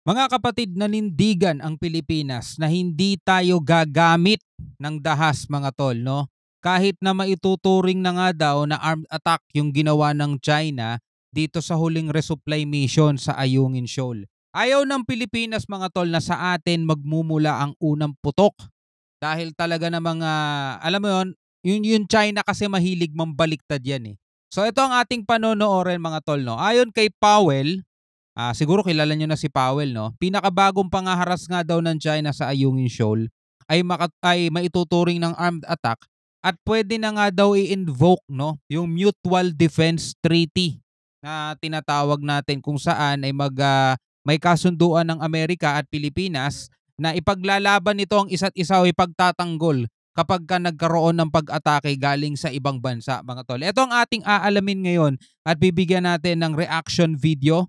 Mga kapatid, nanindigan ang Pilipinas na hindi tayo gagamit ng dahas mga tol, no? Kahit na maituturing na nga daw na armed attack yung ginawa ng China dito sa huling resupply mission sa Ayungin Shoal. Ayaw ng Pilipinas mga tol na sa atin magmumula ang unang putok dahil talaga na mga, alam mo yon yun, yung China kasi mahilig mambaliktad yan eh. So ito ang ating panonoorin mga tol, no? Ayon kay Powell, Uh, siguro kilala nyo na si Powell, no? Pinakabagong pangaharas nga daw ng China sa Ayungin Shoal ay, maka- ay maituturing ng armed attack at pwede na nga daw i-invoke no yung mutual defense treaty na tinatawag natin kung saan ay mag uh, may kasunduan ng Amerika at Pilipinas na ipaglalaban nito ang isa't isa o ipagtatanggol kapag ka nagkaroon ng pag-atake galing sa ibang bansa mga tol. Ito ang ating aalamin ngayon at bibigyan natin ng reaction video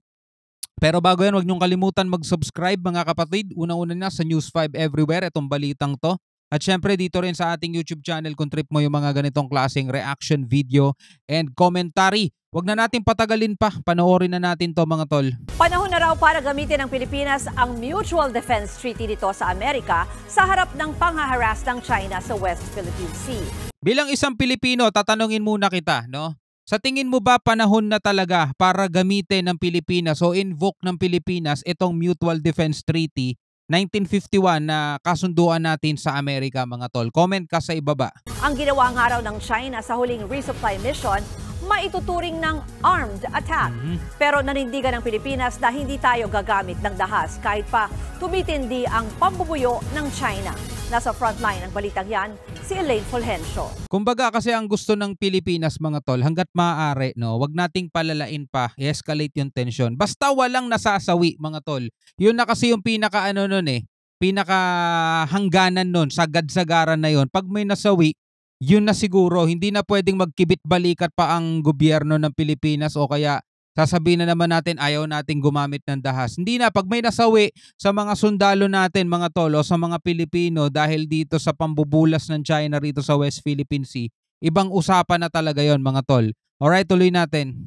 pero bago yan, huwag niyong kalimutan mag-subscribe mga kapatid. Una-una na sa News 5 Everywhere, itong balitang to. At syempre dito rin sa ating YouTube channel kung trip mo yung mga ganitong klaseng reaction video and commentary. Huwag na natin patagalin pa, panoorin na natin to mga tol. Panahon na raw para gamitin ng Pilipinas ang Mutual Defense Treaty dito sa Amerika sa harap ng panghaharas ng China sa West Philippine Sea. Bilang isang Pilipino, tatanungin muna kita, no? Sa tingin mo ba panahon na talaga para gamitin ng Pilipinas o invoke ng Pilipinas itong Mutual Defense Treaty 1951 na kasunduan natin sa Amerika mga tol. Comment ka sa ibaba. Ang ginawa nga raw ng China sa huling resupply mission maituturing ng armed attack. Mm -hmm. Pero nanindigan ng Pilipinas na hindi tayo gagamit ng dahas kahit pa tumitindi ang pambubuyo ng China. Nasa frontline ng balitang yan, si Elaine Fulgencio. Kumbaga kasi ang gusto ng Pilipinas mga tol, hanggat maaari, no, wag nating palalain pa, escalate yung tension. Basta walang nasasawi mga tol. Yun na kasi yung pinaka ano nun eh, pinaka hangganan nun, sagad-sagaran na yon. Pag may nasawi, yun na siguro, hindi na pwedeng magkibit-balikat pa ang gobyerno ng Pilipinas o kaya sasabihin na naman natin ayaw nating gumamit ng dahas. Hindi na, pag may nasawi sa mga sundalo natin, mga tolo, sa mga Pilipino dahil dito sa pambubulas ng China rito sa West Philippine Sea, ibang usapan na talaga yon mga tol. Alright, tuloy natin.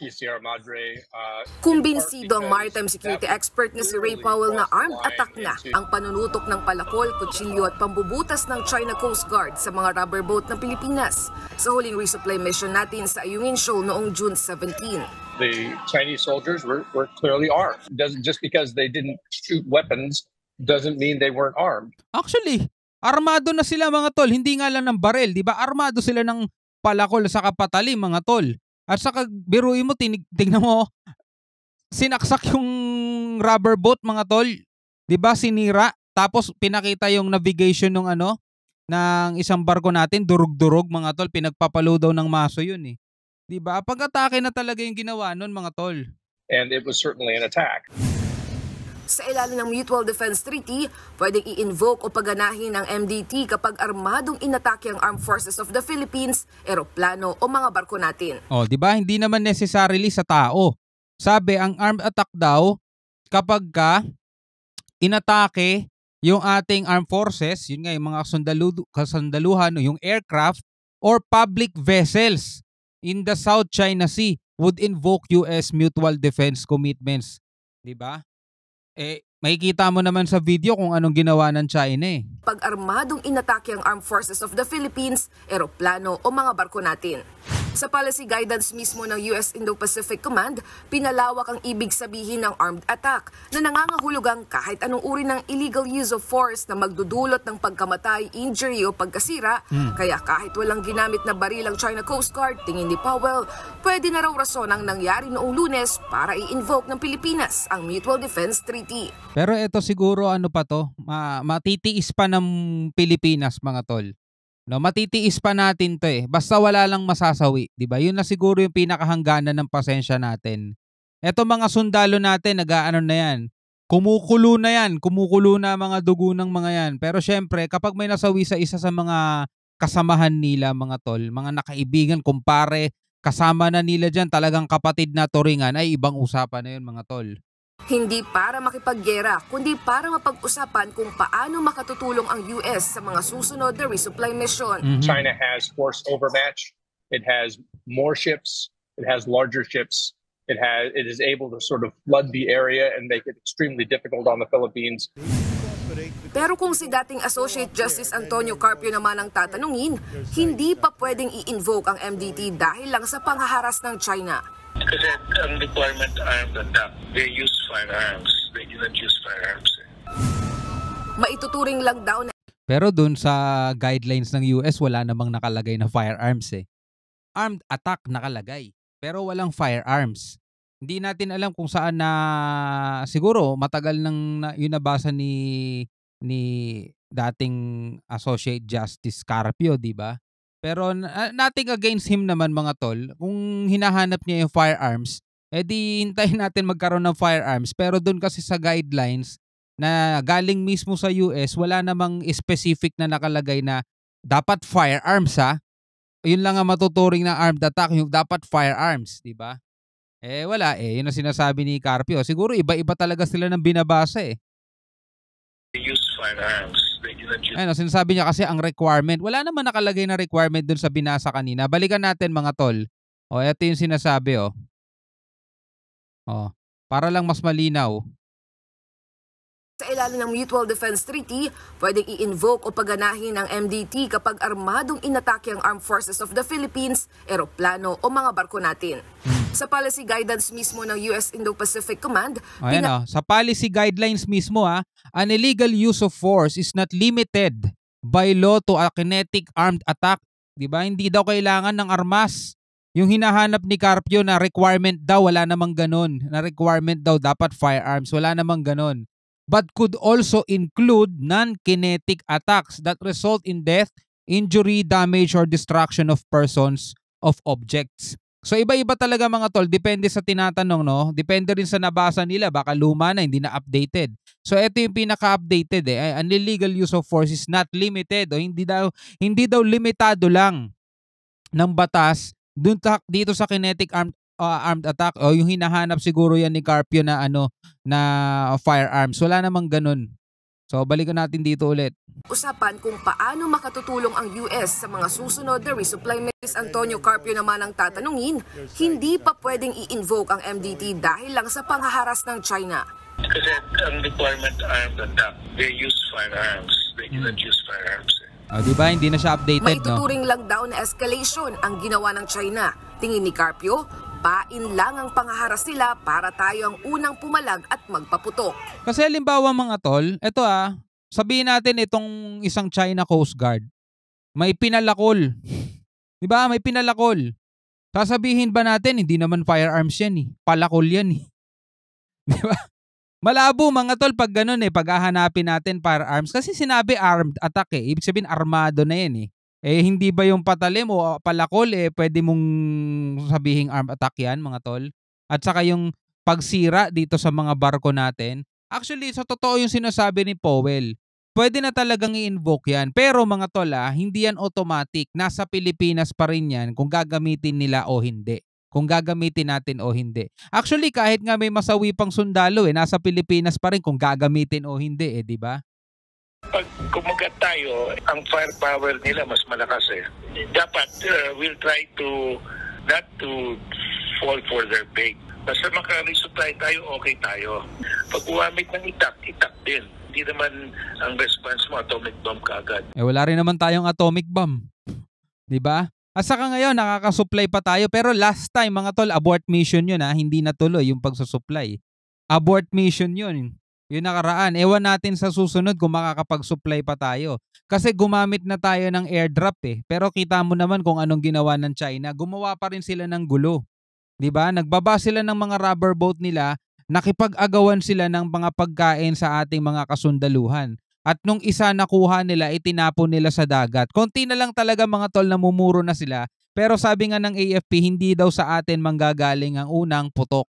Uh, Kumbinsido ang maritime security expert na si Ray Powell na armed attack na ang panunutok ng palakol, kutsilyo at pambubutas ng China Coast Guard sa mga rubber boat ng Pilipinas sa huling resupply mission natin sa Ayungin Shoal noong June 17 the Chinese soldiers were, were clearly armed. Doesn't, just because they didn't shoot weapons doesn't mean they weren't armed. Actually, armado na sila mga tol. Hindi nga lang ng barel, di ba? Armado sila ng palakol sa kapatali mga tol. At saka biruin mo, tinig, tingnan mo, sinaksak yung rubber boat mga tol. 'Di ba sinira? Tapos pinakita yung navigation ng ano ng isang barko natin, durug durog mga tol, pinagpapalo daw ng maso 'yun eh. 'Di ba? Pag-atake na talaga yung ginawa noon mga tol. And it was certainly an attack sa ilalim ng Mutual Defense Treaty, pwedeng i-invoke o paganahin ng MDT kapag armadong inatake ang Armed Forces of the Philippines, eroplano o mga barko natin. Oh, di ba hindi naman necessarily sa tao. Sabi ang armed attack daw kapag ka inatake yung ating armed forces, yun nga yung mga kasundalu, kasundaluhan, yung aircraft or public vessels in the South China Sea would invoke US mutual defense commitments, 'di ba? Eh, makikita mo naman sa video kung anong ginawa ng China eh. Pag armadong inatake ang Armed Forces of the Philippines, eroplano o mga barko natin. Sa policy guidance mismo ng US Indo-Pacific Command, pinalawak ang ibig sabihin ng armed attack na nangangahulugang kahit anong uri ng illegal use of force na magdudulot ng pagkamatay, injury o pagkasira. Hmm. Kaya kahit walang ginamit na baril ang China Coast Guard, tingin ni Powell, pwede na raw rason ang nangyari noong lunes para i-invoke ng Pilipinas ang Mutual Defense Treaty. Pero ito siguro ano pa to, matitiis pa ng Pilipinas mga tol. No, matitiis pa natin 'to eh. Basta wala lang masasawi, 'di ba? 'Yun na siguro yung pinakahangganan ng pasensya natin. Eto mga sundalo natin, nag-aano na 'yan. Kumukulo na 'yan, kumukulo na mga dugo ng mga 'yan. Pero syempre, kapag may nasawi sa isa sa mga kasamahan nila, mga tol, mga nakaibigan, kumpare, kasama na nila diyan, talagang kapatid na turingan, ay ibang usapan na 'yun, mga tol. Hindi para makipaggera, kundi para mapag-usapan kung paano makatutulong ang US sa mga susunod na resupply mission. Mm-hmm. China has force overmatch. It has more ships. It has larger ships. It has it is able to sort of flood the area and make it extremely difficult on the Philippines. Pero kung si dating Associate Justice Antonio Carpio naman ang tatanungin, hindi pa pwedeng i-invoke ang MDT dahil lang sa panghaharas ng China. Kasi ang um, requirement armed and attack, they use firearms. They didn't use firearms. Eh. Maituturing lang daw na... Pero dun sa guidelines ng US, wala namang nakalagay na firearms eh. Armed attack nakalagay, pero walang firearms. Hindi natin alam kung saan na siguro matagal nang yun nabasa ni ni dating Associate Justice Carpio, di ba? Pero uh, nothing against him naman mga tol. Kung hinahanap niya yung firearms, edi eh, hintayin natin magkaroon ng firearms. Pero doon kasi sa guidelines na galing mismo sa US, wala namang specific na nakalagay na dapat firearms ha. Yun lang ang matuturing ng armed attack, yung dapat firearms, di ba? Eh wala eh, yun ang sinasabi ni Carpio. Siguro iba-iba talaga sila ng binabasa eh. Use firearms ano, sinasabi niya kasi ang requirement, wala naman nakalagay na requirement dun sa binasa kanina. Balikan natin mga tol. O, eto yung sinasabi, o. O, para lang mas malinaw. Sa ilalim ng Mutual Defense Treaty, pwedeng i-invoke o paganahin ng MDT kapag armadong inatake ang Armed Forces of the Philippines, eroplano o mga barko natin. Hmm sa policy guidance mismo ng US Indo-Pacific Command. Ayan oh, sa policy guidelines mismo ha, ah, an illegal use of force is not limited by law to a kinetic armed attack. 'Di ba? Hindi daw kailangan ng armas. Yung hinahanap ni Carpio na requirement daw wala namang ganun. Na requirement daw dapat firearms, wala namang ganun. But could also include non-kinetic attacks that result in death, injury, damage or destruction of persons of objects. So iba-iba talaga mga tol, depende sa tinatanong no, depende rin sa nabasa nila, baka luma na, hindi na updated. So ito yung pinaka-updated eh, an illegal use of force is not limited o hindi daw hindi daw limitado lang ng batas dun ta, dito sa kinetic armed uh, ah, armed attack o yung hinahanap siguro yan ni Carpio na ano na firearms. Wala namang ganun. So balikan natin dito ulit. Usapan kung paano makatutulong ang US sa mga susunod na resupply Ms. Antonio Carpio naman ang tatanungin, hindi pa pwedeng i-invoke ang MDT dahil lang sa panghaharas ng China. Kasi ang requirement armed and they use firearms. They hmm. cannot use firearms. Oh, diba, Hindi na siya updated, May tuturing no? lang daw na escalation ang ginawa ng China. Tingin ni Carpio, Pain lang ang pangaharas nila para tayo ang unang pumalag at magpaputok. Kasi halimbawa mga tol, ito ah, sabihin natin itong isang China Coast Guard, may pinalakol. 'Di ba? May pinalakol. Sasabihin ba natin hindi naman firearms 'yan eh. Palakol 'yan eh. 'Di ba? Malabo mga tol pag ganun eh, pag hahanapin natin firearms. Kasi sinabi armed attack eh. Ibig sabihin armado na yan eh. Eh, hindi ba yung patalim o ah, palakol, eh, pwede mong sabihing arm attack yan, mga tol. At saka yung pagsira dito sa mga barko natin. Actually, sa totoo yung sinasabi ni Powell, pwede na talagang i-invoke yan. Pero mga tol, ah, hindi yan automatic. Nasa Pilipinas pa rin yan kung gagamitin nila o hindi. Kung gagamitin natin o hindi. Actually, kahit nga may masawi pang sundalo, eh, nasa Pilipinas pa rin kung gagamitin o hindi, eh, di ba? Pag kumagat tayo, ang firepower nila mas malakas eh. Dapat uh, we'll try to not to fall for their bait. Basta makaresultay tayo, okay tayo. Pag gumamit ng itak, itak din. Hindi naman ang response mo atomic bomb kaagad. Eh wala rin naman tayong atomic bomb. 'Di ba? At saka ngayon, nakakasupply pa tayo. Pero last time, mga tol, abort mission yun ha. Hindi natuloy yung pagsusupply. Abort mission yun. Yung nakaraan, ewan natin sa susunod kung makakapag-supply pa tayo. Kasi gumamit na tayo ng airdrop eh. Pero kita mo naman kung anong ginawa ng China. Gumawa pa rin sila ng gulo. 'Di ba? Nagbaba sila ng mga rubber boat nila, nakipag-agawan sila ng mga pagkain sa ating mga kasundaluhan. At nung isa nakuha nila, itinapon nila sa dagat. Konti na lang talaga mga tol na namumuro na sila. Pero sabi nga ng AFP, hindi daw sa atin manggagaling ang unang putok.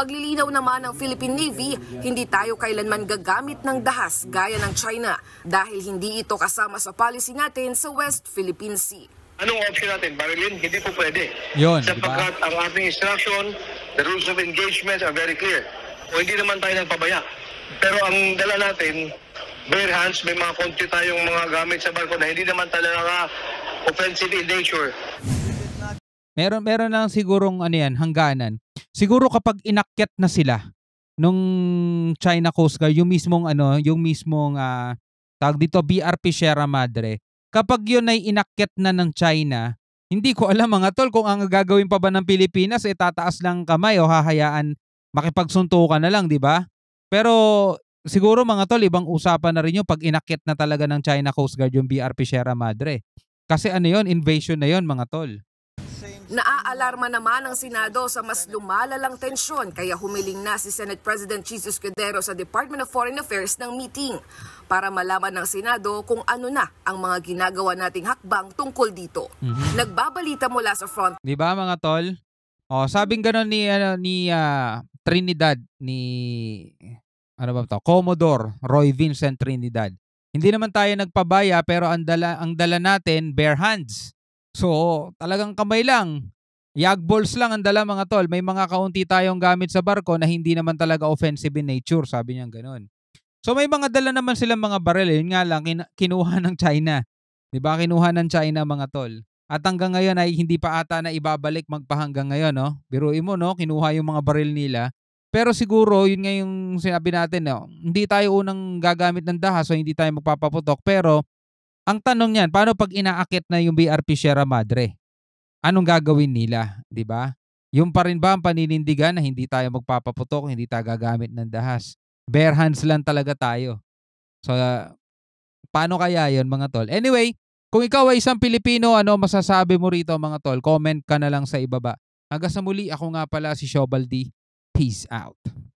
Paglilinaw naman ng Philippine Navy, hindi tayo kailanman gagamit ng dahas gaya ng China dahil hindi ito kasama sa policy natin sa West Philippine Sea. Anong option natin? Barilin? Hindi po pwede. Yun, Sapagkat diba? ang ating instruction, the rules of engagement are very clear. O hindi naman tayo nagpabaya. Pero ang dala natin, bare hands, may mga konti tayong mga gamit sa barko na hindi naman talaga offensive in nature. Meron meron lang sigurong ano yan, hangganan. Siguro kapag inakyat na sila nung China Coast Guard, yung mismong ano, yung mismong uh, ah, tag dito BRP Sierra Madre, kapag yun ay inakyat na ng China, hindi ko alam mga tol kung ang gagawin pa ba ng Pilipinas ay eh, tataas lang kamay o hahayaan makipagsuntukan na lang, di ba? Pero siguro mga tol, ibang usapan na rin yung pag inakyat na talaga ng China Coast Guard yung BRP Sierra Madre. Kasi ano yon invasion na yon mga tol. Naaalarma naman ang Senado sa mas lumalalang tensyon kaya humiling na si Senate President Jesus Cudero sa Department of Foreign Affairs ng meeting para malaman ng Senado kung ano na ang mga ginagawa nating hakbang tungkol dito. Mm-hmm. Nagbabalita mula sa front. 'Di ba mga tol? Oh, sabing gano'n ni ano ni uh, Trinidad ni ano ba to? Commodore Roy Vincent Trinidad. Hindi naman tayo nagpabaya pero ang dala ang dala natin bare hands. So, talagang kamay lang. Yag balls lang ang dala mga tol. May mga kaunti tayong gamit sa barko na hindi naman talaga offensive in nature. Sabi niya ganoon. So may mga dala naman silang mga barrel, Yun nga lang, kinuha ng China. Di ba? Kinuha ng China mga tol. At hanggang ngayon ay hindi pa ata na ibabalik magpahanggang ngayon. No? Biruin mo, no? kinuha yung mga baril nila. Pero siguro, yun nga yung sinabi natin. No? Hindi tayo unang gagamit ng dahas so hindi tayo magpapaputok. Pero ang tanong niyan, paano pag inaakit na yung BRP Sierra Madre? Anong gagawin nila, 'di ba? Yung pa rin ba ang paninindigan na hindi tayo magpapaputok, hindi tayo gagamit ng dahas? Bare hands lang talaga tayo. So, uh, paano kaya yon mga tol? Anyway, kung ikaw ay isang Pilipino, ano masasabi mo rito mga tol? Comment ka na lang sa ibaba. Hanggang sa muli, ako nga pala si Shobal Peace out.